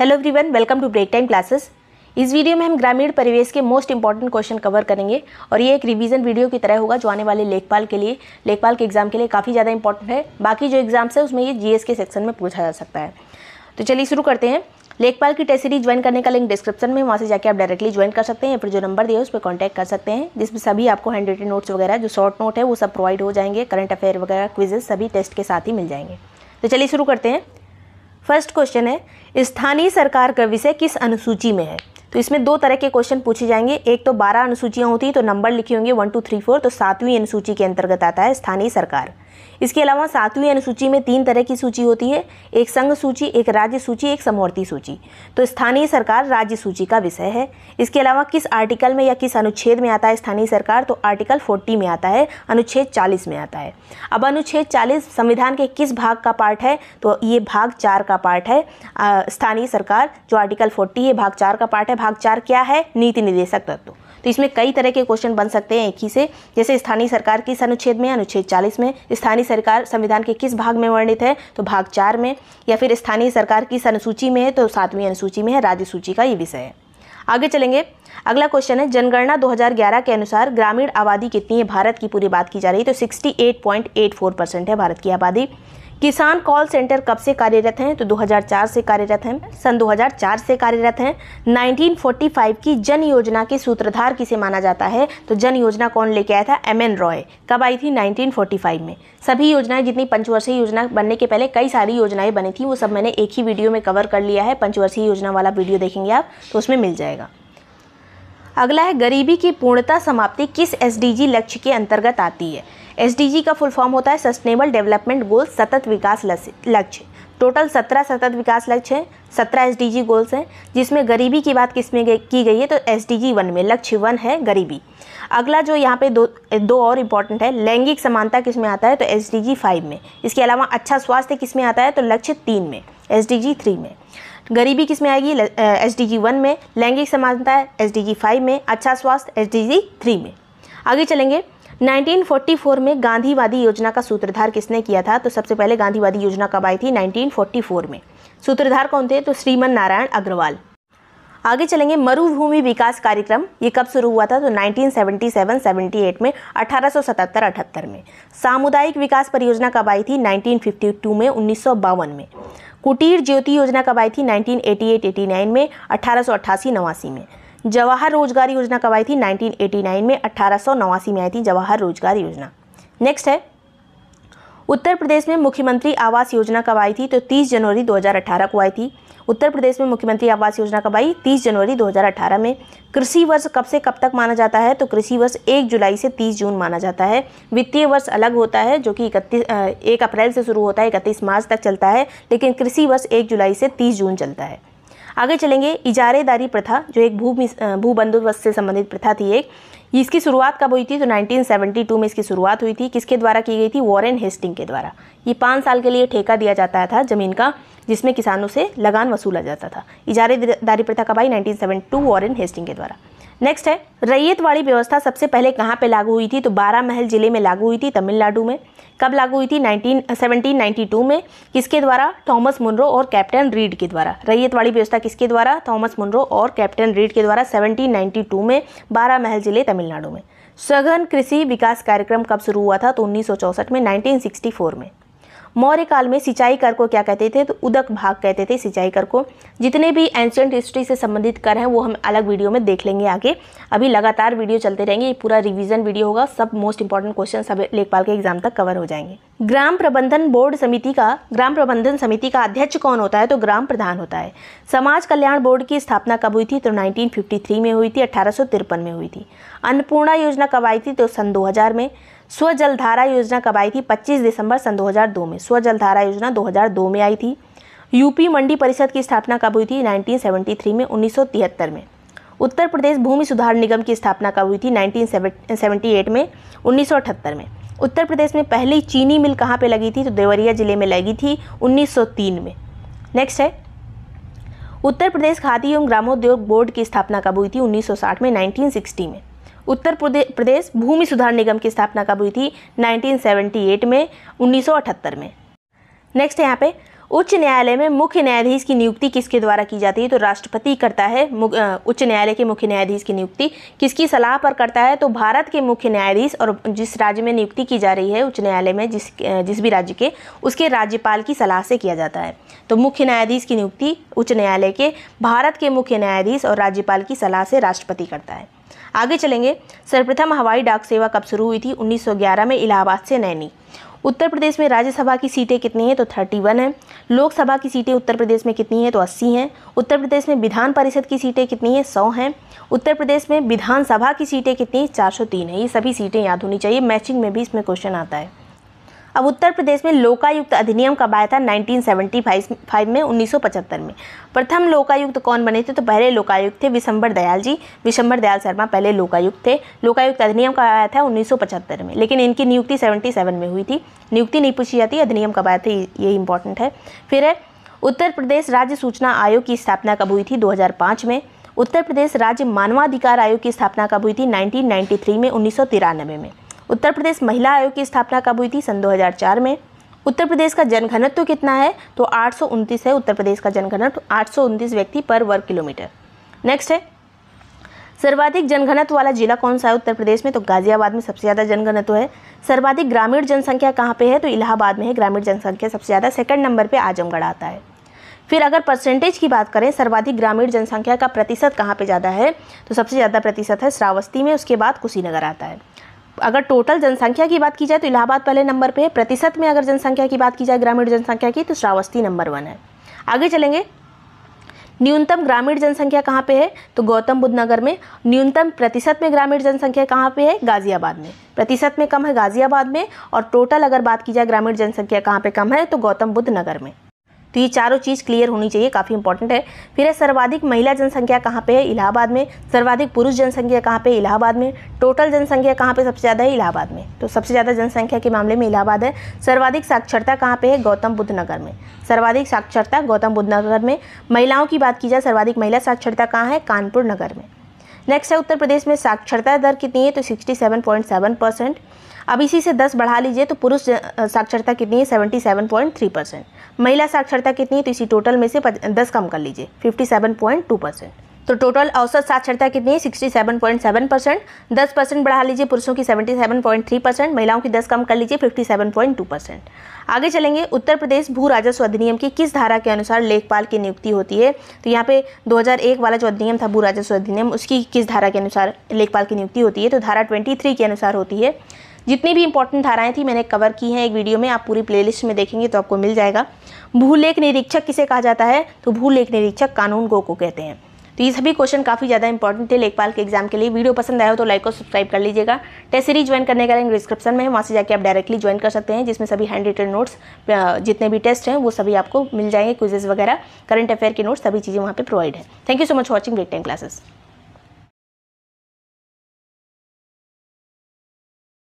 hello everyone welcome to break time classes इस video में हम ग्रामीण परिवेश के मोस्ट इंपॉर्टेंट क्वेश्चन कवर करेंगे और ये एक रिवीजन वीडियो की तरह होगा जो आने वाले लेखपाल के लिए लेखपाल के एग्जाम के लिए काफ़ी ज़्यादा इंपॉर्टेंट है बाकी जो एग्जाम्स है उसमें ये जी के सेक्शन में पूछा जा सकता है तो चलिए शुरू करते हैं लेखपाल की टेस्ट सीरीज ज्वाइन करने का लिंक डिस्क्रिप्शन में वहाँ से जाकर आप डायरेक्टली ज्वाइन कर सकते हैं या फिर जो नंबर दिया उस पर कॉन्टैक्ट कर सकते हैं जिसमें सभी आपको हैंड रिटेड नोट्स वगैरह जो शॉर्ट नोट है वो सब प्रोवाइड हो जाएंगे करंट अफेयर वगैरह क्विजेज सभी टेस्ट के साथ ही मिल जाएंगे तो चलिए शुरू करते हैं फर्स्ट क्वेश्चन है स्थानीय सरकार का विषय किस अनुसूची में है तो इसमें दो तरह के क्वेश्चन पूछे जाएंगे एक तो बारह अनुसूचियाँ होती हैं तो नंबर लिखी होंगे वन टू थ्री फोर तो सातवीं अनुसूची के अंतर्गत आता है स्थानीय सरकार इसके अलावा सातवीं अनुसूची में तीन तरह की सूची होती है एक संघ सूची एक राज्य सूची एक समवर्ती सूची तो स्थानीय सरकार राज्य सूची का विषय है इसके अलावा किस आर्टिकल में या किस अनुच्छेद में आता है स्थानीय सरकार तो आर्टिकल फोर्टी में आता है अनुच्छेद चालीस में आता है अब अनुच्छेद चालीस संविधान के किस भाग का पार्ट है तो ये भाग चार का पार्ट है स्थानीय सरकार जो आर्टिकल फोर्टी है भाग चार का पार्ट है भाग चार क्या है नीति निदेशक तत्व तो इसमें कई तरह के क्वेश्चन बन सकते हैं एक ही से जैसे स्थानीय सरकार किस अनुच्छेद में अनुच्छेद चालीस में स्थानीय सरकार संविधान के किस भाग में वर्णित है तो भाग चार में या फिर स्थानीय सरकार किस अनुसूची में है तो सातवीं अनुसूची में है राज्य सूची का ये विषय है आगे चलेंगे अगला क्वेश्चन है जनगणना 2011 के अनुसार ग्रामीण आबादी कितनी है भारत की पूरी बात की जा रही है तो 68.84 परसेंट है भारत की आबादी किसान कॉल सेंटर कब से कार्यरत हैं तो 2004 से कार्यरत हैं सन 2004 से कार्यरत हैं 1945 की जन योजना के सूत्रधार किसे माना जाता है तो जन योजना कौन लेके आया था एम एन रॉय कब आई थी 1945 में सभी योजनाएं जितनी पंचवर्षीय योजना बनने के पहले कई सारी योजनाएं बनी थी वो सब मैंने एक ही वीडियो में कवर कर लिया है पंचवर्षीय योजना वाला वीडियो देखेंगे आप तो उसमें मिल जाएगा अगला है गरीबी की पूर्णता समाप्ति किस एस लक्ष्य के अंतर्गत आती है एस का फुल फॉर्म होता है सस्टेनेबल डेवलपमेंट गोल सतत विकास लक्ष्य टोटल सत्रह सतत विकास लक्ष्य हैं सत्रह एस डी गोल्स हैं जिसमें गरीबी की बात किस में की गई है तो एस डी वन में लक्ष्य वन है गरीबी अगला जो यहाँ पे दो दो और इम्पॉर्टेंट है लैंगिक समानता किस में आता है तो एस डी फाइव में इसके अलावा अच्छा स्वास्थ्य किस में आता है तो लक्ष्य तीन में एस डी थ्री में गरीबी किस में आएगी एस डी जी वन में लैंगिक समानता एस डी जी फाइव में अच्छा स्वास्थ्य एस डी जी थ्री में आगे चलेंगे 1944 में गांधीवादी योजना का सूत्रधार किसने किया था तो सबसे पहले गांधीवादी योजना कब आई थी 1944 में सूत्रधार कौन थे तो श्रीमन नारायण अग्रवाल आगे चलेंगे मरुभूमि विकास कार्यक्रम ये कब शुरू हुआ था तो 1977-78 में 1877-78 में सामुदायिक विकास परियोजना कब आई थी 1952 में उन्नीस में कुटीर ज्योति योजना कब आई थी 1988-89 में अठारह नवासी में जवाहर रोजगार योजना कब आई थी 1989 में अठारह में आई थी जवाहर रोजगार योजना नेक्स्ट है उत्तर प्रदेश में मुख्यमंत्री आवास योजना कब आई थी तो 30 जनवरी 2018 को आई थी उत्तर प्रदेश में मुख्यमंत्री आवास योजना का बाई 30 जनवरी 2018 में कृषि वर्ष कब से कब तक माना जाता है तो कृषि वर्ष 1 जुलाई से 30 जून माना जाता है वित्तीय वर्ष अलग होता है जो कि इकतीस एक अप्रैल से शुरू होता है इकतीस मार्च तक चलता है लेकिन कृषि वर्ष एक जुलाई से तीस जून चलता है आगे चलेंगे इजारेदारी प्रथा जो एक भू भू बंदोबस्त से संबंधित प्रथा थी एक इसकी शुरुआत कब हुई थी तो 1972 में इसकी शुरुआत हुई थी किसके द्वारा की गई थी वॉरेन हेस्टिंग के द्वारा ये पाँच साल के लिए ठेका दिया जाता था ज़मीन का जिसमें किसानों से लगान वसूला जाता था इजारेदारी प्रथा कब आई नाइनटीन टू वॉरेन हेस्टिंग के द्वारा नेक्स्ट है रैयत वाली व्यवस्था सबसे पहले कहाँ पे लागू हुई थी तो बारह महल जिले में लागू हुई थी तमिलनाडु में कब लागू हुई थी 19 1792 में किसके द्वारा थॉमस मुनरो और कैप्टन रीड के द्वारा रैयत वाली व्यवस्था किसके द्वारा थॉमस मुनरो और कैप्टन रीड के द्वारा 1792 में बारह महल जिले तमिलनाडु में सघन कृषि विकास कार्यक्रम कब शुरू हुआ था तो उन्नीस में फोर में मौर्य काल में सिंचाई कर को क्या कहते थे तो उदक भाग कहते थे सिंचाई कर को जितने भी एंशियंट हिस्ट्री से संबंधित कर हैं वो हम अलग वीडियो में देख लेंगे आगे अभी लगातार वीडियो चलते रहेंगे ये पूरा रिविजन वीडियो होगा सब मोस्ट इंपॉर्टेंट क्वेश्चन सब लेखपाल के एग्जाम तक कवर हो जाएंगे ग्राम प्रबंधन बोर्ड समिति का ग्राम प्रबंधन समिति का अध्यक्ष कौन होता है तो ग्राम प्रधान होता है समाज कल्याण बोर्ड की स्थापना कब हुई थी तो 1953 में हुई थी अठारह में हुई थी अन्नपूर्णा योजना कब आई थी तो सन 2000 में स्वजल धारा योजना कब आई थी 25 दिसंबर सन 2002 में स्वजल धारा योजना 2002 में आई थी यूपी मंडी परिषद की स्थापना कब हुई थी 1973 में 1973 में उत्तर प्रदेश भूमि सुधार निगम की स्थापना कब हुई थी 1978 में 1978 में उत्तर प्रदेश में पहली चीनी मिल कहाँ पे लगी थी तो देवरिया जिले में लगी थी 1903 में नेक्स्ट है उत्तर प्रदेश खादी एवं ग्रामोद्योग बोर्ड की स्थापना कब हुई थी 1960 में 1960 में उत्तर प्रदेश भूमि सुधार निगम की स्थापना कब हुई थी 1978 में 1978 में नेक्स्ट है यहाँ पे उच्च न्यायालय में मुख्य न्यायाधीश की नियुक्ति किसके द्वारा की जाती है तो राष्ट्रपति करता है उच्च न्यायालय के मुख्य न्यायाधीश की नियुक्ति किसकी सलाह पर करता है तो भारत के मुख्य न्यायाधीश और जिस राज्य में नियुक्ति की जा रही है उच्च न्यायालय में जिस जिस भी राज्य के उसके राज्यपाल की सलाह से किया जाता है तो मुख्य न्यायाधीश की नियुक्ति उच्च न्यायालय के भारत के मुख्य न्यायाधीश और राज्यपाल की सलाह से राष्ट्रपति करता है आगे चलेंगे सर्वप्रथम हवाई डाक सेवा कब शुरू हुई थी 1911 में इलाहाबाद से नैनी उत्तर प्रदेश में राज्यसभा की सीटें कितनी हैं तो 31 हैं लोकसभा की सीटें उत्तर प्रदेश में कितनी हैं तो 80 हैं उत्तर प्रदेश में विधान परिषद की सीटें कितनी हैं 100 हैं उत्तर प्रदेश में विधानसभा की सीटें कितनी हैं 403 हैं ये सभी सीटें याद होनी चाहिए मैचिंग में भी इसमें क्वेश्चन आता है अब उत्तर प्रदेश में लोकायुक्त अधिनियम कब आया था 1975 में 1975 में प्रथम लोकायुक्त कौन बने थे तो पहले लोकायुक्त थे विशंबर दयाल जी विशंबर दयाल शर्मा पहले लोकायुक्त थे लोकायुक्त अधिनियम कब आया था 1975 में लेकिन इनकी नियुक्ति 77 में हुई थी नियुक्ति नहीं पूछी जाती अधिनियम कब आया था ये इंपॉर्टेंट है फिर है उत्तर प्रदेश राज्य सूचना आयोग की स्थापना कब हुई थी दो में उत्तर प्रदेश राज्य मानवाधिकार आयोग की स्थापना कब हुई थी 1993 में उन्नीस में उत्तर प्रदेश महिला आयोग की स्थापना कब हुई थी सन 2004 में उत्तर प्रदेश का जनघनत्व तो कितना है तो आठ है उत्तर प्रदेश का जनघनत्व आठ व्यक्ति पर वर्ग किलोमीटर नेक्स्ट है सर्वाधिक जनघनत्व वाला जिला कौन सा है उत्तर प्रदेश में तो गाजियाबाद में सबसे ज़्यादा जनघनत्व है सर्वाधिक ग्रामीण जनसंख्या कहाँ पे है तो इलाहाबाद में है ग्रामीण जनसंख्या सबसे ज़्यादा सेकंड नंबर पे आजमगढ़ आता है फिर अगर परसेंटेज की बात करें सर्वाधिक ग्रामीण जनसंख्या का प्रतिशत कहाँ पर ज़्यादा है तो सबसे ज़्यादा प्रतिशत है श्रावस्ती में उसके बाद कुशीनगर आता है अगर टोटल जनसंख्या की बात की जाए तो इलाहाबाद पहले नंबर पर है प्रतिशत में अगर जनसंख्या की बात की जाए ग्रामीण जनसंख्या की तो श्रावस्ती नंबर वन है आगे चलेंगे न्यूनतम ग्रामीण जनसंख्या कहाँ पे है तो गौतम बुद्ध नगर में न्यूनतम प्रतिशत में ग्रामीण जनसंख्या कहाँ पे है गाजियाबाद में प्रतिशत में कम है गाजियाबाद में और टोटल अगर बात की जाए ग्रामीण जनसंख्या कहाँ पे कम है तो गौतम बुद्ध नगर में तो ये चारों चीज़ क्लियर होनी चाहिए काफ़ी इंपॉर्टेंट है फिर है सर्वाधिक महिला जनसंख्या कहाँ पे है इलाहाबाद में सर्वाधिक पुरुष जनसंख्या कहाँ पे इलाहाबाद में टोटल जनसंख्या कहाँ पे सबसे ज़्यादा है इलाहाबाद में तो सबसे ज़्यादा जनसंख्या के मामले में इलाहाबाद है सर्वाधिक साक्षरता कहाँ पर है गौतम बुद्ध नगर में सर्वाधिक साक्षरता गौतम बुद्ध नगर में महिलाओं की बात की जाए सर्वाधिक महिला साक्षरता कहाँ है कानपुर नगर में नेक्स्ट है उत्तर प्रदेश में साक्षरता दर कितनी है तो 67.7 परसेंट अब इसी से 10 बढ़ा लीजिए तो पुरुष साक्षरता कितनी है 77.3 परसेंट महिला साक्षरता कितनी है तो इसी टोटल में से दस कम कर लीजिए 57.2 परसेंट तो टोटल औसत साक्षरता कितनी है sixty seven point seven percent दस परसेंट बढ़ा लीजिए पुरुषों की seventy seven point three percent महिलाओं की दस कम कर लीजिए fifty seven point two percent आगे चलेंगे उत्तर प्रदेश भू राजस्व अधिनियम की किस धारा के अनुसार लेखपाल की नियुक्ति होती है तो यहाँ पे 2001 वाला जो अधिनियम था भू राजस्व अधिनियम उसकी किस धारा के अनुसार लेखपाल की नियुक्ति होती है तो धारा ट्वेंटी के अनुसार होती है जितनी भी इंपॉर्टेंट धाराएं थी मैंने कवर की हैं एक वीडियो में आप पूरी प्लेलिस्ट में देखेंगे तो आपको मिल जाएगा भूलेख निरीक्षक किसे कहा जाता है तो भूलेख निरीक्षक कानून गो को कहते हैं तो ये सभी क्वेश्चन काफ़ी ज़्यादा इंपॉर्टेंट थे लेखपाल के एग्जाम के लिए वीडियो पसंद आया हो तो लाइक और सब्सक्राइब कर लीजिएगा टेस्ट सीरीज ज्वाइन करने का लिंक डिस्क्रिप्शन में है वहाँ से जाकर आप डायरेक्टली ज्वाइन कर सकते हैं जिसमें सभी हैंड रिटेड नोट्स जितने भी टेस्ट हैं वो सभी आपको मिल जाएंगे क्विजेज वगैरह करंट अफेयर के नोट्स सभी चीज़ें वहाँ पर प्रोवाइड है thank you so much watching wait time classes